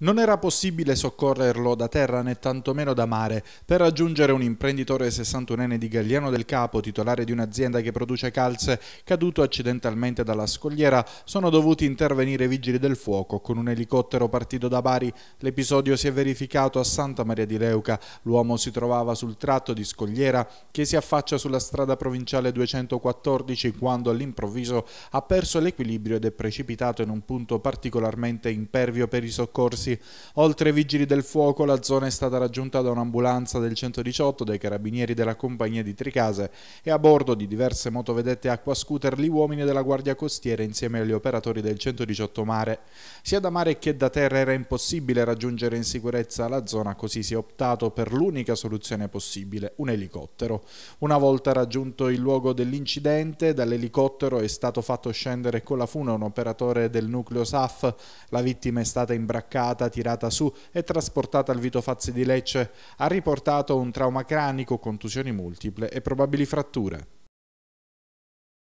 Non era possibile soccorrerlo da terra né tantomeno da mare. Per raggiungere un imprenditore 61enne di Galliano del Capo, titolare di un'azienda che produce calze, caduto accidentalmente dalla scogliera, sono dovuti intervenire i vigili del fuoco con un elicottero partito da Bari. L'episodio si è verificato a Santa Maria di Leuca. L'uomo si trovava sul tratto di scogliera che si affaccia sulla strada provinciale 214 quando all'improvviso ha perso l'equilibrio ed è precipitato in un punto particolarmente impervio per i soccorsi soccorsi. Oltre ai vigili del fuoco, la zona è stata raggiunta da un'ambulanza del 118, dai carabinieri della compagnia di Tricase e a bordo di diverse motovedette acquascooter gli uomini della Guardia Costiera insieme agli operatori del 118 Mare. Sia da mare che da terra era impossibile raggiungere in sicurezza la zona, così si è optato per l'unica soluzione possibile, un elicottero. Una volta raggiunto il luogo dell'incidente, dall'elicottero è stato fatto scendere con la fune un operatore del nucleo SAF, la vittima è stata imbraccata stata tirata su e trasportata al Vito Fazzi di Lecce, ha riportato un trauma cranico, contusioni multiple e probabili fratture.